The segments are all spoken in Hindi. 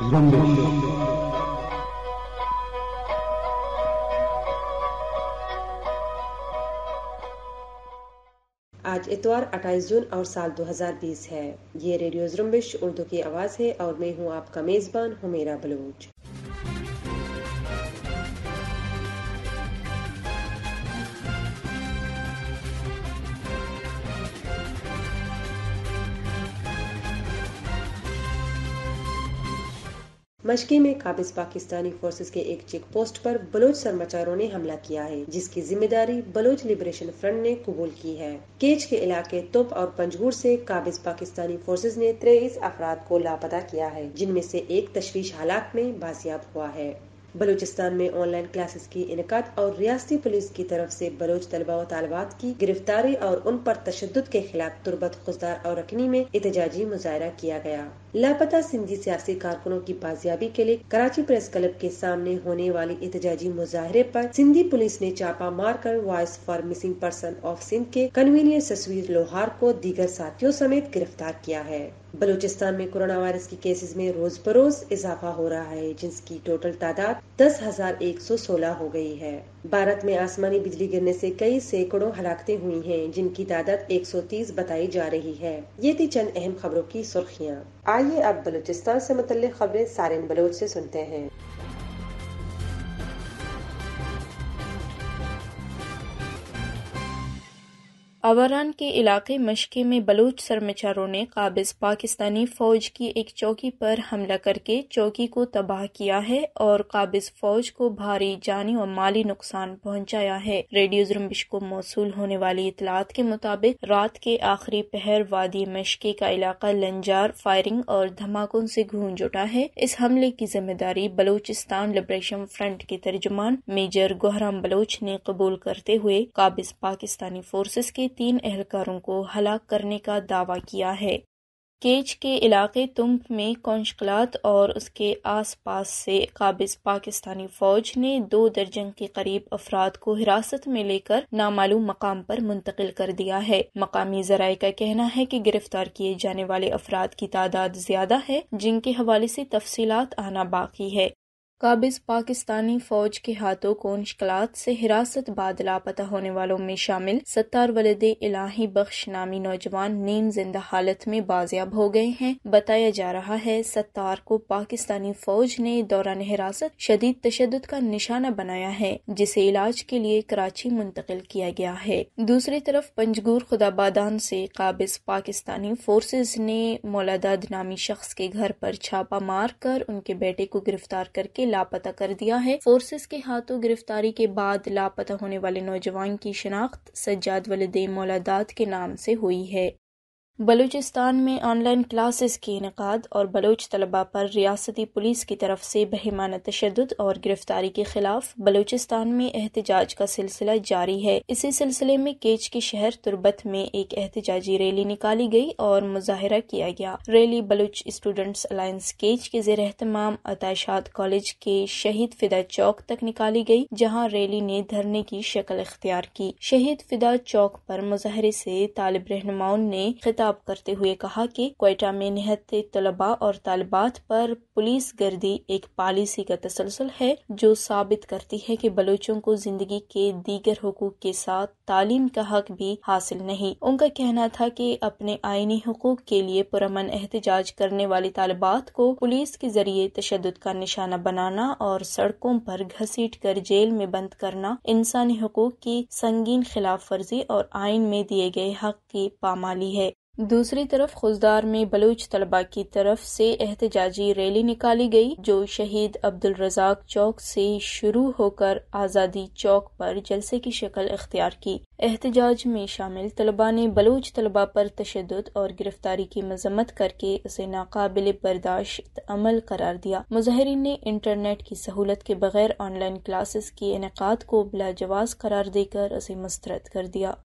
आज इतवार 28 जून और साल 2020 है ये रेडियो जुम्बिश उर्दू की आवाज़ है और मैं हूँ आपका मेज़बान मेरा बलूच मशकी में काबिज पाकिस्तानी फोर्सेस के एक चेक पोस्ट पर बलोच सरमाचारों ने हमला किया है जिसकी जिम्मेदारी बलोच लिबरेशन फ्रंट ने कबूल की है केच के इलाके तुप और पंजगुर से काबिज पाकिस्तानी फोर्सेज ने तेईस अफराद को लापता किया है जिनमें से एक तशवीश हालात में बाजियाब हुआ है बलूचिस्तान में ऑनलाइन क्लासेस की इनका और रियासती पुलिस की तरफ से बलोच तलबा और तालबात की गिरफ्तारी और उन पर तशद के खिलाफ तुरबत खुशदार और रखनी में एहतजाजी मुजाहरा किया गया लापता सिंधी सियासी कारकुनों की बाजियाबी के लिए कराची प्रेस क्लब के सामने होने वाले एहतजाजी मुजाहरे पर सिंधी पुलिस ने चापा मार कर voice for missing person of Sindh के कन्वीनियर तस्वीर लोहार को दीगर साथियों समेत गिरफ्तार किया है बलूचिस्तान में कोरोना वायरस के केसेस में रोज बरोज इजाफा हो रहा है जिसकी टोटल तादाद दस हजार एक सौ सोलह हो गई है भारत में आसमानी बिजली गिरने से कई सैकड़ों हलाकते हुई हैं जिनकी तादाद 130 बताई जा रही है ये थी चंद अहम खबरों की सुर्खियाँ आइए अब बलूचिस्तान से मुतल खबरें सारे बलोच ऐसी सुनते हैं आवारान के इलाके मशके में बलूच सरमचारों ने काबिज पाकिस्तानी फौज की एक चौकी पर हमला करके चौकी को तबाह किया है और काबिज फौज को भारी जानी और माली नुकसान पहुंचाया है रेडियो जुम्बिश को मौसू होने वाली इतलात के मुताबिक रात के आखिरी पहर वादी मशके का इलाका लंजार फायरिंग और धमाकों से गूंज उठा है इस हमले की जिम्मेदारी बलूचिस्तान लिबरेशन फ्रंट के तर्जुमान मेजर गोहराम बलोच ने कबूल करते हुए काबिज पाकिस्तानी फोर्सेज के तीन एहलकारों को हलाक करने का दावा किया है केच के इलाके तुम्प में कौशकलात और उसके आसपास से काबिज पाकिस्तानी फौज ने दो दर्जन के करीब अफराद को हिरासत में लेकर नामालूम मकाम पर मुंतकिल कर दिया है मकामी जराये का कहना है कि गिरफ्तार किए जाने वाले अफराद की तादाद ज्यादा है जिनके हवाले से तफसीलात आना बाकी है काबिज पाकिस्तानी फौज के हाथों कोनशकलात से हिरासत बाद लापता होने वालों में शामिल सत्तार वलद इलाही बख्श नामी नौजवान नीम जिंदा हालत में बाजियाब हो गए हैं बताया जा रहा है सत्तार को पाकिस्तानी फौज ने दौरान हिरासत शदीद तशद का निशाना बनाया है जिसे इलाज के लिए कराची मुंतकिल किया गया है दूसरी तरफ पंजगूर खुदाबादान से काबिज पाकिस्तानी फोर्सेज ने मौलादाद नामी शख्स के घर पर छापा मार कर उनके बेटे को गिरफ्तार करके लापता कर दिया है फोर्सेस के हाथों गिरफ्तारी के बाद लापता होने वाले नौजवान की शनाख्त सज्जाद वलदे मौलादात के नाम से हुई है बलूचिस्तान में ऑनलाइन क्लासेस के इनका और बलूच तलबा पर रियासती पुलिस की तरफ से बहिमाना तशद और गिरफ्तारी के खिलाफ बलूचिस्तान में एहतजाज का सिलसिला जारी है इसी सिलसिले में केच के शहर तुरबत में एक एहतजाजी रैली निकाली गई और मुजाहरा किया गया रैली बलूच स्टूडेंट्स अलायंस केच के जेर अहतमाम अतायशात कॉलेज के शहीद फिदा चौक तक निकाली गई जहाँ रैली ने धरने की शक्ल अख्तियार की शहीद फिदा चौक पर मुजाहरे से तालब रहनुमाओं ने खिताब खिताब करते हुए कहा कि कोयटा में निहत्ते तलबा और तालबात पर पुलिस गर्दी एक पॉलिसी का तसलसल है जो साबित करती है कि बलोचों को जिंदगी के दीगर हकूक के साथ तालीम का हक भी हासिल नहीं उनका कहना था कि अपने आईनी हकूक के लिए पुरमन एहतजाज करने वाले तालबात को पुलिस के जरिए तशद का निशाना बनाना और सड़कों पर घसीट कर जेल में बंद करना इंसानी हकूक की संगीन खिलाफ वर्जी और आइन में दिए गए हक की पामाली है दूसरी तरफ खुजदार में बलूच तलबा की तरफ से एहतजाजी रैली निकाली गई जो शहीद अब्दुल रजाक चौक से शुरू होकर आज़ादी चौक पर जलसे की शक्ल अख्तियार की एहतजाज में शामिल तलबा ने बलूच तलबा पर तशद और गिरफ्तारी की मजम्मत करके उसे नाकबिल बर्दाश्त अमल करार दिया मुजाहरीन ने इंटरनेट की सहूलत के बगैर ऑनलाइन क्लासेस की इनका को बिलाजवाज करार देकर उसे मस्तरद कर दिया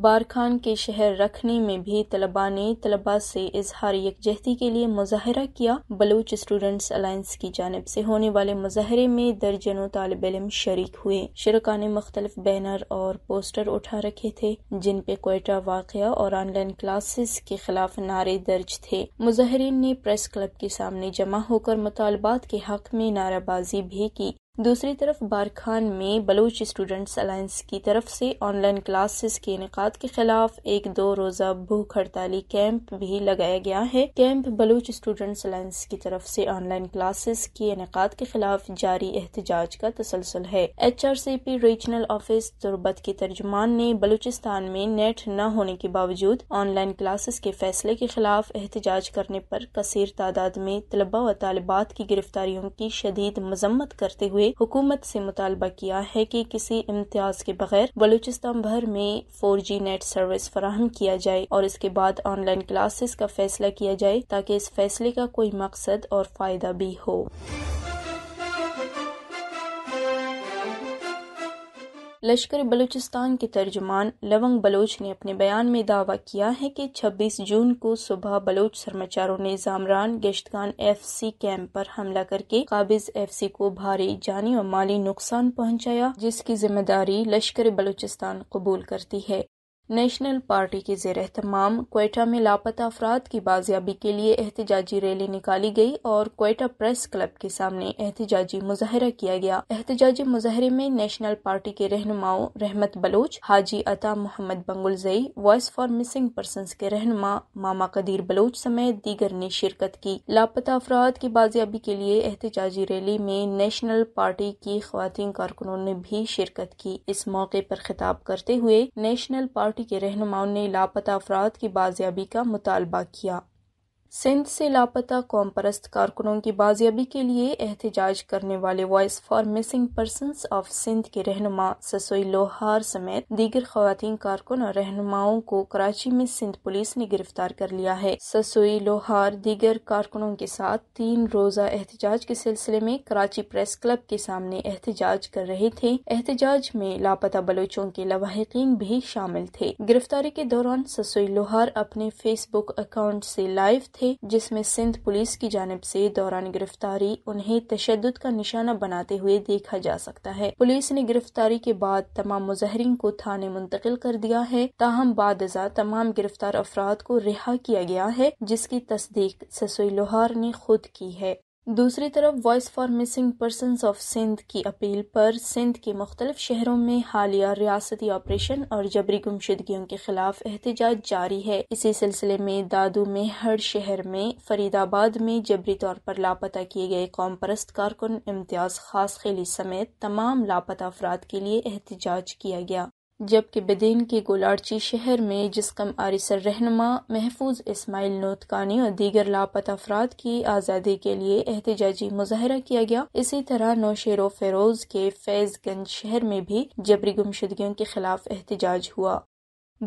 बारखान के शहर रखने में भी तलबा ने तलबा से इजहार यकजहती के लिए मुजाहरा किया बलूच स्टूडेंट्स अलायंस की जानब से होने वाले मुजाहरे में दर्जनों तालब इलम शरीक हुए शरका ने मुख्तलिफ बैनर और पोस्टर उठा रखे थे जिन पे कोयटा वाकया और ऑनलाइन क्लासेस के खिलाफ नारे दर्ज थे मुजाहरीन ने प्रेस क्लब के सामने जमा होकर मुतालबात के हक में नाराबाजी भी की दूसरी तरफ बारखान में बलूच स्टूडेंट्स अलायंस की तरफ से ऑनलाइन क्लासेस के इनका के खिलाफ एक दो रोजा भूख हड़ताली कैंप भी लगाया गया है कैंप बलूच स्टूडेंट्स अलायंस की तरफ से ऑनलाइन क्लासेस के इनका के खिलाफ जारी एहतजाज का तसलसल है H R C P regional office Turbat के तर्जमान ने बलूचिस्तान में नेट न होने के बावजूद ऑनलाइन क्लासेस के फैसले के खिलाफ एहतजाज करने पर कसर तादाद में तलबा व तालबात की गिरफ्तारियों की शदीद मजम्मत करते हुए हुए हुकूमत से मुतालबा किया है कि किसी इम्तियाज के बगैर बलूचिस्तान भर में फोर जी नेट सर्विस फराहम किया जाए और इसके बाद ऑनलाइन क्लासेस का फैसला किया जाए ताकि इस फैसले का कोई मकसद और फायदा भी हो लश्कर बलूचिस्तान के तर्जुमान लवंग बलोच ने अपने बयान में दावा किया है कि 26 जून को सुबह बलोच सरमाचारों ने जामरान गश्तगान सी कैंप पर हमला करके काबिज एफ सी को भारी जानी और माली नुकसान पहुंचाया जिसकी जिम्मेदारी लश्कर बलूचिस्तान कबूल करती है नेशनल पार्टी के जेर अहतमाम कोयटा में लापता अफराद की बाजियाबी के लिए एहतजाजी रैली निकाली गई और कोयटा प्रेस क्लब के सामने एहतजाजी मुजाहरा किया गया एहतजाजी मुजाहरे में नेशनल पार्टी के रहनुमाओं रहमत Baloch Haji Ata Mohammad Bangulzai voice for missing person के रहनुमा मामा कदीर बलोच समेत दीगर ने शिरकत की लापता अफराद की बाजियाबी के लिए एहतजाजी रैली में नेशनल पार्टी की खातन कारकुनों ने भी शिरकत की इस मौके पर खिताब करते हुए नेशनल पार्टी पार्टी के रहनुमाओं ने लापता अफराद की बाजियाबी का मुतालबा किया सिंध से लापता कौम परस्त कारकुनों की बाजियाबी के लिए एहतजाज करने वाले voice for missing person of Sindh के रहनुमा ससोई लोहार समेत दीगर खातन कारकुन और रहनुमाओं को कराची में सिंध पुलिस ने गिरफ्तार कर लिया है ससोई लोहार दीगर कारकुनों के साथ तीन रोजा एहतजाज के सिलसिले में कराची प्रेस क्लब के सामने एहतजाज कर रहे थे एहतजाज में लापता बलोचों के लवाहकिन भी शामिल थे गिरफ्तारी के दौरान ससोई लोहार अपने फेसबुक अकाउंट ऐसी लाइव थे थे जिसमें सिंध पुलिस की जानब से दौरान गिरफ्तारी उन्हें तशद का निशाना बनाते हुए देखा जा सकता है पुलिस ने गिरफ्तारी के बाद तमाम मुजहरीन को थाने मुंतकिल कर दिया है ताहम बाद तमाम गिरफ्तार अफराद को रिहा किया गया है जिसकी तस्दीक ससोई लोहार ने खुद की है दूसरी तरफ voice for missing person of Sindh की अपील पर सिंध के मुख्तलिफ शहरों में हालिया रियासती ऑपरेशन और जबरी गुमशुदगियों के खिलाफ एहतजाज जारी है इसी सिलसिले में दादू में हर शहर में फरीदाबाद में जबरी तौर पर लापता किए गए कौम परस्त कारकुन इम्तियाज खास खेली समेत तमाम लापता अफराद के लिए एहतजाज किया गया जबकि बदीन के गोलार्ची शहर में जिसकम आरिसर रहनमा महफूज इसमाइल नोतकानी और दीगर लापता अफराद की आज़ादी के लिए एहतजाजी मुजाहरा किया गया इसी तरह नौशेरो फेरोज के फैजगंज शहर में भी जबरी गुमशदगियों के खिलाफ एहतजाज हुआ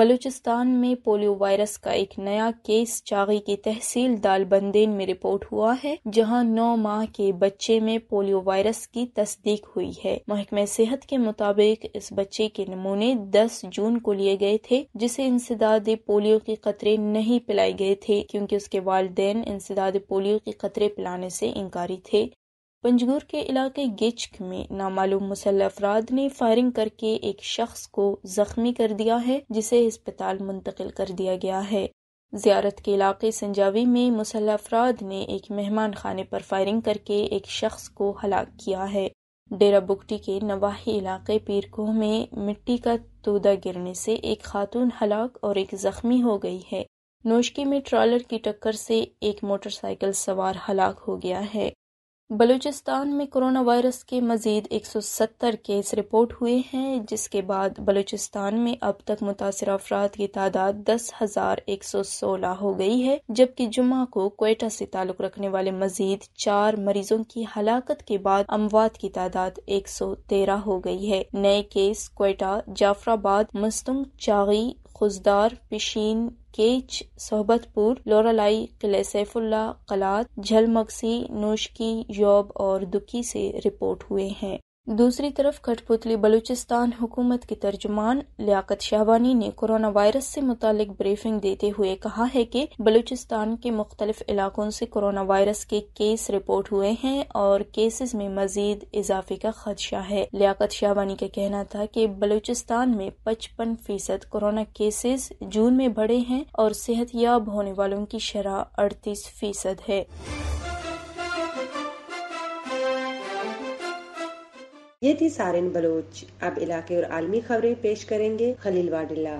बलूचिस्तान में पोलियो वायरस का एक नया केस चागी की तहसील दालबंदेन में रिपोर्ट हुआ है जहां नौ माह के बच्चे में पोलियो वायरस की तस्दीक हुई है महकमे सेहत के मुताबिक इस बच्चे के नमूने 10 जून को लिए गए थे जिसे इंसदाद पोलियो के खतरे नहीं पिलाए गए थे क्योंकि उसके वालदेन इंसदाद पोलियो के खतरे पिलाने से इंकारी थे पंजगूर के इलाके गिचक में नामालूम मुसल अफराद ने फायरिंग करके एक शख्स को जख्मी कर दिया है जिसे अस्पताल मुंतकिल कर दिया गया है जियारत के इलाके संजावी में मुसल अफराद ने एक मेहमान खाने पर फायरिंग करके एक शख्स को हलाक किया है डेरा बुगटी के नवाही इलाके पीरकोह में मिट्टी का तोदा गिरने से एक खातून हलाक और एक जख्मी हो गई है नोशकी में ट्रॉलर की टक्कर से एक मोटरसाइकिल सवार हलाक हो गया है बलूचिस्तान में कोरोना वायरस के मजीद 170 केस रिपोर्ट हुए हैं जिसके बाद बलूचिस्तान में अब तक मुतासर अफराद की तादाद दस हजार एक सौ सोलह हो गई है जबकि जुम्मा को कोयटा से ताल्लुक रखने वाले मजीद चार मरीजों की हलाकत के बाद अमवात की तादाद एक सौ तेरह हो गई है नए केस कोयटा जाफराबाद मस्तुम चागी खुजदार पिशीन केच सोहबतपुर लोरालाई किले सैफुल्ला कलात झलमगसी नूशकी योब और दुकी से रिपोर्ट हुए हैं दूसरी तरफ कठपुतली बलूचिस्तान हुकूमत के तर्जुमान लियाकत शाहवानी ने कोरोना वायरस से मुतालिक ब्रीफिंग देते हुए कहा है कि बलूचिस्तान के मुख्तलिफ इलाकों से कोरोना वायरस के केस रिपोर्ट हुए हैं और केसेस में मजीद इजाफे का खदशा है लियाकत शाहवानी का कहना था कि बलूचिस्तान में पचपन फीसद कोरोना केसेस जून में बढ़े हैं और याब होने वालों की शराह अड़तीस फीसद है ये थी सारिन बलोच अब इलाके और आलमी खबरें पेश करेंगे खलील वाडिल्ला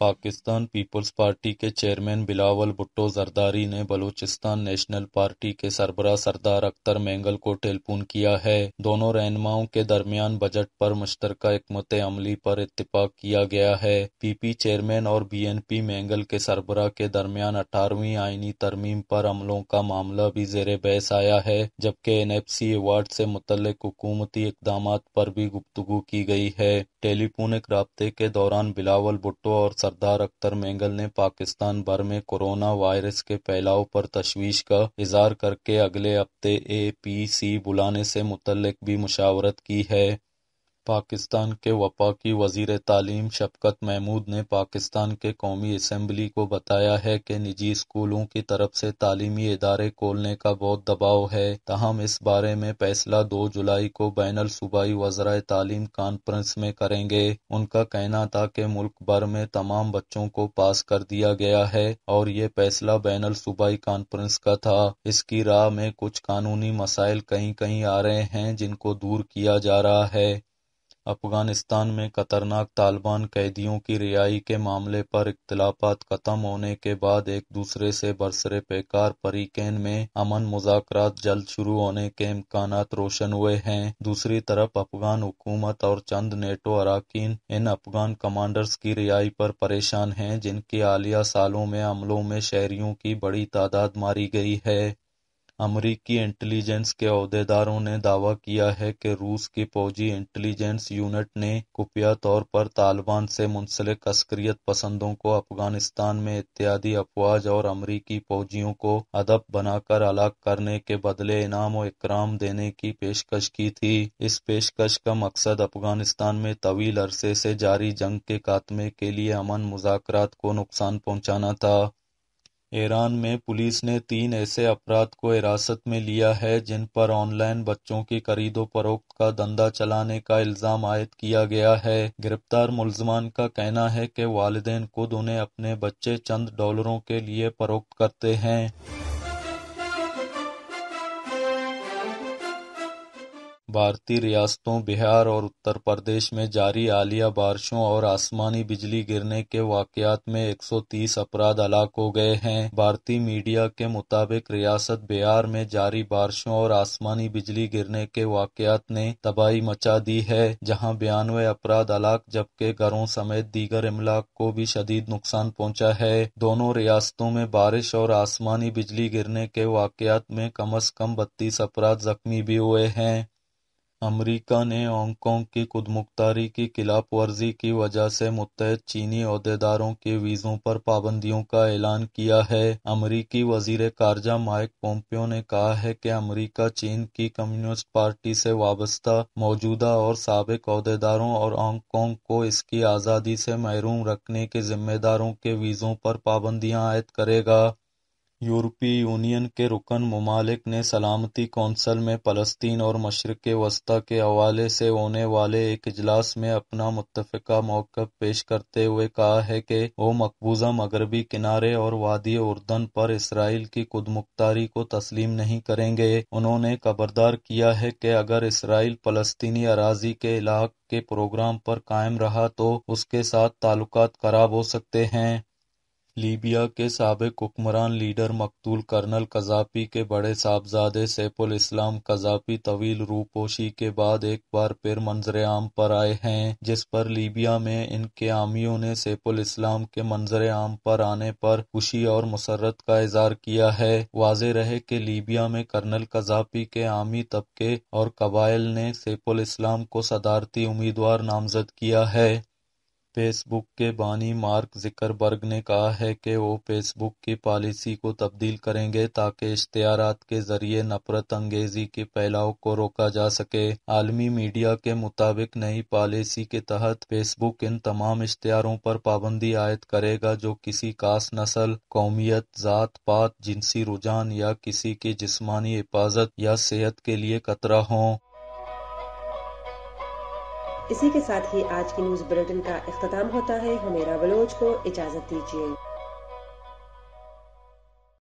पाकिस्तान पीपल्स पार्टी के चेयरमैन बिलावल भुट्टो जरदारी ने बलूचिस्तान नेशनल पार्टी के सरबरा सरदार अख्तर मैंगल को टेलीफोन किया है दोनों रहनुमाओं के दरमियान बजट पर मुश्तर एकमत अमली पर इतफाक किया गया है पीपी चेयरमैन और बीएनपी मेंगल के सरबरा के दरमियान अठारहवीं आइनी तरमीम पर अमलों का मामला भी जेर बहस आया है जबकि एन एफ सी अवार्ड से मुतल हुकूमती इकदाम पर भी गुफ्तु की गई है टेलीफोनिक रबते के दौरान बिलावल भुट्टो और सरदार अख्तर मेंगल ने पाकिस्तान भर में कोरोना वायरस के फैलाव पर तशवीश का इजहार करके अगले हफ्ते ए पी सी बुलाने से मुतलक भी मुशावरत की है पाकिस्तान के वफाकी वज़ीर तालीम शफकत महमूद ने पाकिस्तान के कौमी असम्बली को बताया है कि निजी स्कूलों की तरफ से तालीमी इदारे खोलने का बहुत दबाव है तहम इस बारे में फैसला दो जुलाई को बैन सूबाई वजरा तालीम कॉन्फ्रेंस में करेंगे उनका कहना था कि मुल्क भर में तमाम बच्चों को पास कर दिया गया है और ये फैसला बैन सूबाई कॉन्फ्रेंस का था इसकी राह में कुछ कानूनी मसाइल कहीं कहीं आ रहे हैं जिनको दूर किया जा रहा है अफगानिस्तान में खतरनाक तालिबान कैदियों की रिहाई के मामले पर इख्तलाफात खत्म होने के बाद एक दूसरे से बरसरे पेकार परिकेन में अमन मुज़ाकरात जल्द शुरू होने के इम्कान रोशन हुए हैं। दूसरी तरफ अफगान हुकूमत और चंद नेटो अरकान इन अफगान कमांडर्स की रिहाई पर परेशान हैं, जिनके हालिया सालों में हमलों में शहरियों की बड़ी तादाद मारी गई है। अमरीकी इंटेलिजेंस के अहदेदारों ने दावा किया है कि रूस की फौजी इंटेलिजेंस यूनिट ने खुफिया तौर पर तालिबान से मुंसलिक अस्क्रियत पसंदों को अफगानिस्तान में इत्यादि अफवाज और अमरीकी फौजियों को अदब बनाकर अलग करने के बदले इनाम और इकराम देने की पेशकश की थी इस पेशकश का मकसद अफगानिस्तान में तवील अरसे से जारी जंग के खात्मे के लिए अमन मुजाकर को नुकसान पहुंचाना था ईरान में पुलिस ने तीन ऐसे अपराध को हिरासत में लिया है जिन पर ऑनलाइन बच्चों की खरीदो-फरोख्त का धंधा चलाने का इल्जाम आयद किया गया है। गिरफ्तार मुलजमान का कहना है कि वालदेन खुद उन्हें अपने बच्चे चंद डॉलरों के लिए फरोख्त करते हैं। भारतीय रियासतों बिहार और उत्तर प्रदेश में जारी आलिया बारिशों और आसमानी बिजली गिरने के वाकयात में 130 अपराध हलाक हो गए हैं भारतीय मीडिया के मुताबिक रियासत बिहार में जारी बारिशों और आसमानी बिजली गिरने के वाकयात ने तबाही मचा दी है जहां बयानवे अपराध हलाक जबकि घरों समेत दीगर इमलाक को भी शदीद नुकसान पहुँचा है दोनों रियासतों में बारिश और आसमानी बिजली गिरने के वाकयात में कम अज कम बत्तीस अपराध जख्मी भी हुए हैं अमरीका ने हांगकांग की खुदमुख्तारी की खिलाफ वर्जी की वजह से मुत्तहद चीनी अहदेदारों के वीज़ों पर पाबंदियों का ऐलान किया है। अमरीकी वजीर खारजा माइक पोम्पियो ने कहा है कि अमरीका चीन की कम्युनिस्ट पार्टी से वाबस्ता मौजूदा और सबक अहदेदारों और हांगकांग को इसकी आज़ादी से महरूम रखने के जिम्मेदारों के वीज़ों पर पाबंदियां आयद करेगा। यूरोपीय यूनियन के रुकन ममालिक ने सलामती कौंसिल में फ़लस्तीन और मशरक़ वस्ती के हवाले से होने वाले एक अजलास में अपना मुतफ़ा मौक पेश करते हुए कहा है कि वो मकबूज़ा मग़रबी किनारे और वादी उर्दन पर इसराइल की खुदमुख्तारी को तस्लीम नहीं करेंगे। उन्होंने खबरदार किया है कि अगर इसराइल फ़लस्तनी अराज़ी के इलाक के प्रोग्राम पर कायम रहा तो उसके साथ ताल्लुक ख़राब हो सकते हैं। लीबिया के सबक हुक्मरान लीडर मकतूल कर्नल कज़ाफी के बड़े साहबजादे सैफुल इस्लाम कज़ाफी तवील रूपोशी के बाद एक बार फिर मंजर आम पर आए हैं जिस पर लीबिया में इनके आमियों ने सैफुल इस्लाम के मंजर आम पर आने पर खुशी और मुसरत का इजहार किया है वाज रहे कि लीबिया में कर्नल कज़ाफी के आमी तबके और कबाइल ने सैफुल इस्लाम को सदारती उम्मीदवार नामजद किया है फेसबुक के बानी मार्क जिकरबर्ग ने कहा है कि वो फेसबुक की पॉलिसी को तब्दील करेंगे ताकि इश्तहारात के जरिए नफरत अंगेजी के फैलाव को रोका जा सके आलमी मीडिया के मुताबिक नई पॉलिसी के तहत फेसबुक इन तमाम इश्तहारों पर पाबंदी आयद करेगा जो किसी खास नस्ल कौमियत जात पात जिनसी रुझान या किसी की जिसमानी हिफाजत या सेहत के लिए खतरा हों इसी के साथ ही आज की न्यूज बुलेटिन का अख्ताम होता है हमेरा बलोच को इजाजत दीजिए